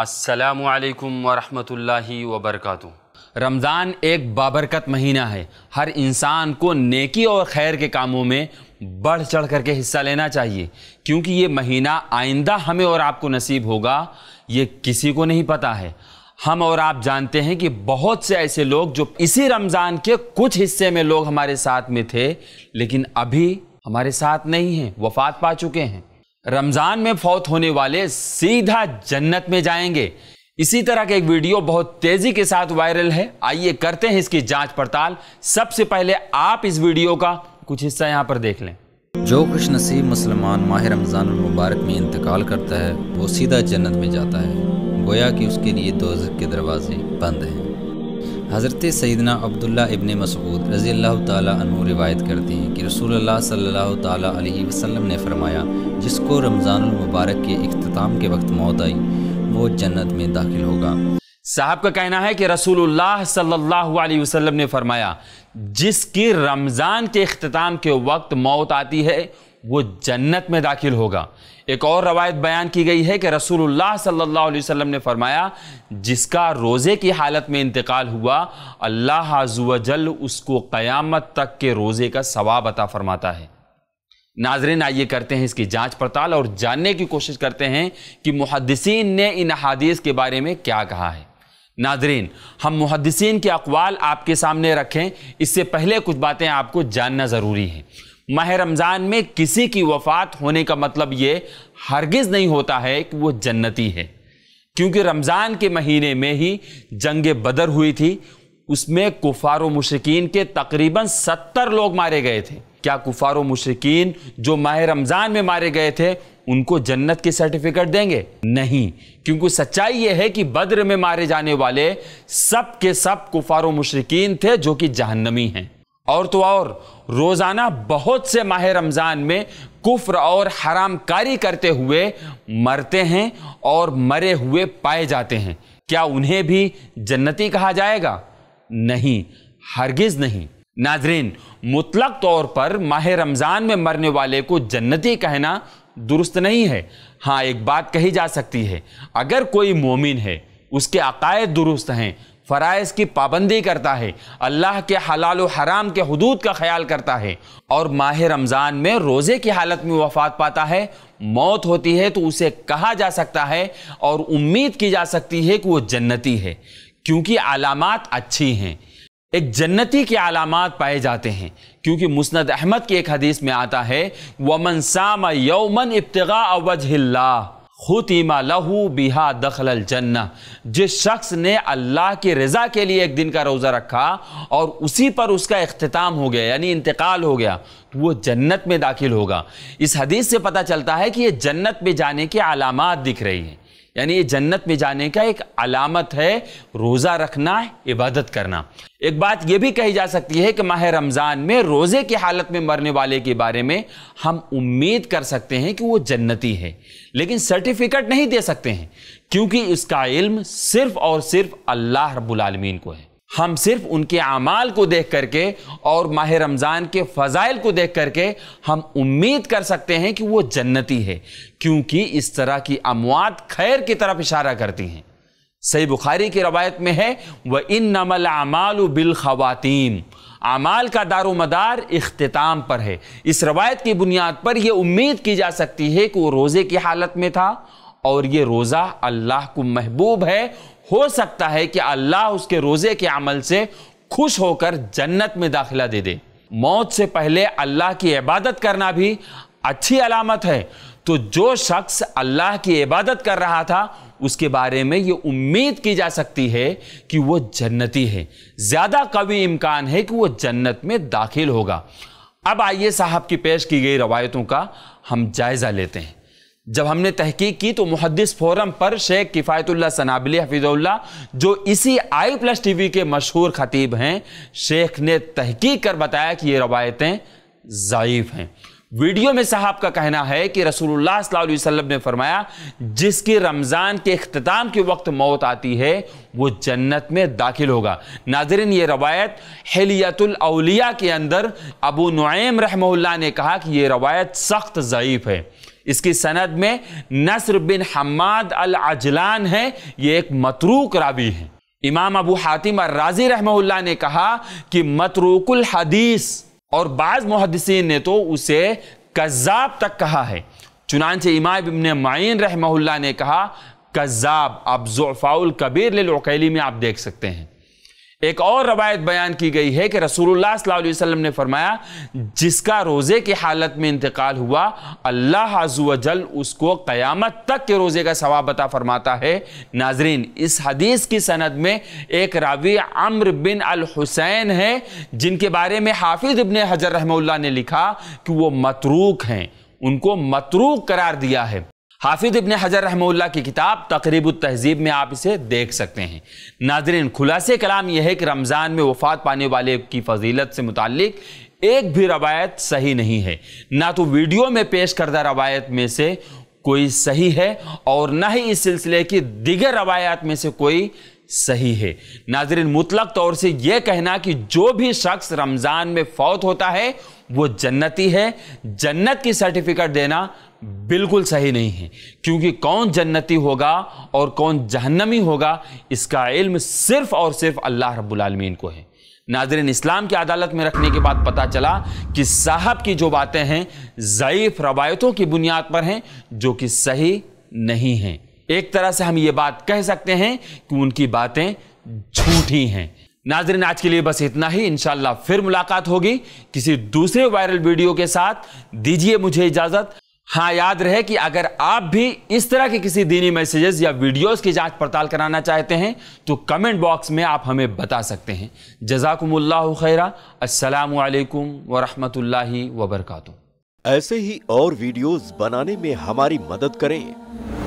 असलकम वरहमतुल्लाहि वबरकत रमज़ान एक बाबरकत महीना है हर इंसान को नेकी और खैर के कामों में बढ़ चढ़ करके हिस्सा लेना चाहिए क्योंकि ये महीना आइंदा हमें और आपको नसीब होगा ये किसी को नहीं पता है हम और आप जानते हैं कि बहुत से ऐसे लोग जो इसी रमज़ान के कुछ हिस्से में लोग हमारे साथ में थे लेकिन अभी हमारे साथ नहीं हैं वफात पा चुके हैं रमज़ान में फौत होने वाले सीधा जन्नत में जाएंगे इसी तरह का एक वीडियो बहुत तेज़ी के साथ वायरल है आइए करते हैं इसकी जांच पड़ताल सबसे पहले आप इस वीडियो का कुछ हिस्सा यहाँ पर देख लें जो खुश नसीब मुसलमान माह रमज़ान मुबारक में इंतकाल करता है वो सीधा जन्नत में जाता है गोया कि उसके लिए दोजक के दरवाजे बंद हैं हज़रत सैदना अब्दुल्ला इबन मसूद रज़ी अल्लाह तु रिवायत करते हैं कि रसूल सल्ला वसम ने फ़रमाया जिसको रमज़ानमबारक के अख्ताम के वक्त मौत आई वो जन्नत में दाखिल होगा साहब का कहना है कि रसूल सल्ला वसलम ने फरमाया जिसकी रमज़ान के अख्ताम के वक्त मौत आती है वो जन्नत में दाखिल होगा एक और रवायत बयान की गई है कि रसूलुल्लाह सल्लल्लाहु अलैहि वसल्लम ने फरमाया जिसका रोज़े की हालत में इंतकाल हुआ अल्लाह आजुवजल उसको क़यामत तक के रोज़े का सवाब अता फरमाता है नाजरन आइए करते हैं इसकी जांच पड़ताल और जानने की कोशिश करते हैं कि मुहदसिन ने इन अहादीस के बारे में क्या कहा है नाजरीन हम मुहदसिन के अकवाल आपके सामने रखें इससे पहले कुछ बातें आपको जानना ज़रूरी हैं माह रमज़ान में किसी की वफात होने का मतलब ये हरगिज़ नहीं होता है कि वो जन्नती है क्योंकि रमज़ान के महीने में ही जंग बदर हुई थी उसमें कुफार मशरकिन के तकरीबन सत्तर लोग मारे गए थे क्या कुफार मशरकिन जो माह रमज़ान में मारे गए थे उनको जन्नत के सर्टिफिकेट देंगे नहीं क्योंकि सच्चाई यह है कि बद्र में मारे जाने वाले सब के सब कुफार मशरकिन थे जो कि जहन्नमी हैं और तो और रोज़ाना बहुत से माह रमज़ान में कुफ्र और हराम कारी करते हुए मरते हैं और मरे हुए पाए जाते हैं क्या उन्हें भी जन्नती कहा जाएगा नहीं हरगिज़ नहीं नाजरीन मुतलक तौर पर माह रमज़ान में मरने वाले को जन्नती कहना दुरुस्त नहीं है हाँ एक बात कही जा सकती है अगर कोई मोमिन है उसके अकायद दुरुस्त हैं फ़रज़ की पाबंदी करता है अल्लाह के हलाल हराम के हदूद का ख्याल करता है और माह रमज़ान में रोज़े की हालत में वफात पाता है मौत होती है तो उसे कहा जा सकता है और उम्मीद की जा सकती है कि वो जन्नती है क्योंकि आलामत अच्छी हैं एक जन्नती के आलामत पाए जाते हैं क्योंकि मुस्ंद अहमद की एक हदीस में आता है वमन साम यौमन इब्तगा अवजहिल्ला खुतिमा लहू बिहा दखल जन्ना जिस शख्स ने अल्लाह की रज़ा के लिए एक दिन का रोज़ा रखा और उसी पर उसका अख्ताम हो गया यानी इंतकाल हो गया तो वो जन्नत में दाखिल होगा इस हदीस से पता चलता है कि ये जन्नत में जाने की अलामत दिख रही हैं यानी ये जन्नत में जाने का एक अलामत है रोज़ा रखना इबादत करना एक बात ये भी कही जा सकती है कि माह रमज़ान में रोज़े की हालत में मरने वाले के बारे में हम उम्मीद कर सकते हैं कि वो जन्नती है लेकिन सर्टिफिकेट नहीं दे सकते हैं क्योंकि इसका इल्म सिर्फ़ और सिर्फ अल्लाह रब्बुल आलमीन को है हम सिर्फ उनके अमाल को देख करके और माह रमज़ान के फ़ज़ाइल को देख करके हम उम्मीद कर सकते हैं कि वो जन्नती है क्योंकि इस तरह की अमवात खैर की तरफ इशारा करती हैं सही बुखारी की रवायत में है वह इन नमल अमाल बिलखवातीन अमाल का दारो मदार अख्ताम पर है इस रवायत की बुनियाद पर यह उम्मीद की जा सकती है कि वो रोज़े की हालत में था और ये रोज़ा अल्लाह को महबूब है हो सकता है कि अल्लाह उसके रोज़े के अमल से खुश होकर जन्नत में दाखिला दे दे मौत से पहले अल्लाह की इबादत करना भी अच्छी अलामत है तो जो शख्स अल्लाह की इबादत कर रहा था उसके बारे में ये उम्मीद की जा सकती है कि वो जन्नती है ज़्यादा कवि इम्कान है कि वो जन्नत में दाखिल होगा अब आइए साहब की पेश की गई रवायतों का हम जायज़ा लेते हैं जब हमने तहकीक की तो मुहदस फोरम पर शेख किफ़ायतुल्ला सनाबली हफीज़ुल्ला जो इसी आई प्लस टी वी के मशहूर खतीब हैं शेख ने तहकीक कर बताया कि ये रवायतें ज़यीफ़ हैं वीडियो में साहब का कहना है कि रसूलुल्लाह सल्लल्लाहु अलैहि वसल्लम ने फरमाया जिसकी रमज़ान के अख्ताम के वक्त मौत आती है वो जन्नत में दाखिल होगा नाजरन ये रवायत हलियतुलौलिया के अंदर अबू नुम रहमल्ला ने कहा कि ये रवायत सख्त ज़यीफ़ है इसकी सनद में नसर बिन हमाद अल अजलान है ये एक मतरूक रावी है इमाम अबू हातिम राजी रहमल्ला ने कहा कि मतरूकुल हदीस और बाज़ मुहदसिन ने तो उसे कज़ाब तक कहा है चुनानच इमाम मायन माइन रहमल्ला ने कहा कज़ाब अब ज़ोफ़ाउल कबीर लकैली में आप देख सकते हैं एक और रवायत बयान की गई है कि रसूलुल्लाह सल्लल्लाहु अलैहि वसल्लम ने फरमाया जिसका रोज़े की हालत में इंतकाल हुआ अल्लाह जल उसको क़यामत तक के रोज़े का सवाब बता फरमाता है नाजरीन इस हदीस की सनद में एक रावी अम्र बिन अल हुसैन है जिनके बारे में हाफिज़ इबन हजर रहमुल्ला ने लिखा कि वो मतरूक हैं उनको मतरूक करार दिया है हाफिज इबन हजर रहमल्ला की किताब तकरीब तहजीब में आप इसे देख सकते हैं नाजरीन खुलासे कलाम यह है कि रमज़ान में वफात पाने वाले की फजीलत से मुतक एक भी रवायत सही नहीं है ना तो वीडियो में पेश करदा रवायत में से कोई सही है और ना ही इस सिलसिले की दिगर रवायात में से कोई सही है नाजरीन मुतलक तौर से यह कहना कि जो भी शख्स रमज़ान में फौत होता है वो जन्नती है जन्नत की सर्टिफिकेट देना बिल्कुल सही नहीं है क्योंकि कौन जन्नती होगा और कौन जहन्नमी होगा इसका इल्म सिर्फ़ और सिर्फ अल्लाह रब्बुलमीन को है नाजरन इस्लाम की अदालत में रखने के बाद पता चला कि साहब की जो बातें हैं ज़यीफ़ रवायतों की बुनियाद पर हैं जो कि सही नहीं हैं एक तरह से हम ये बात कह सकते हैं कि उनकी बातें झूठी हैं नाजरीन आज के लिए बस इतना ही इनशाला फिर मुलाकात होगी किसी दूसरे वायरल वीडियो के साथ दीजिए मुझे इजाज़त हाँ याद रहे कि अगर आप भी इस तरह के किसी दीनी मैसेजेस या वीडियोस की जांच पड़ताल कराना चाहते हैं तो कमेंट बॉक्स में आप हमें बता सकते हैं जजाकुमल्ला खैरा असलकम वरहमल वबरक ऐसे ही और वीडियोस बनाने में हमारी मदद करें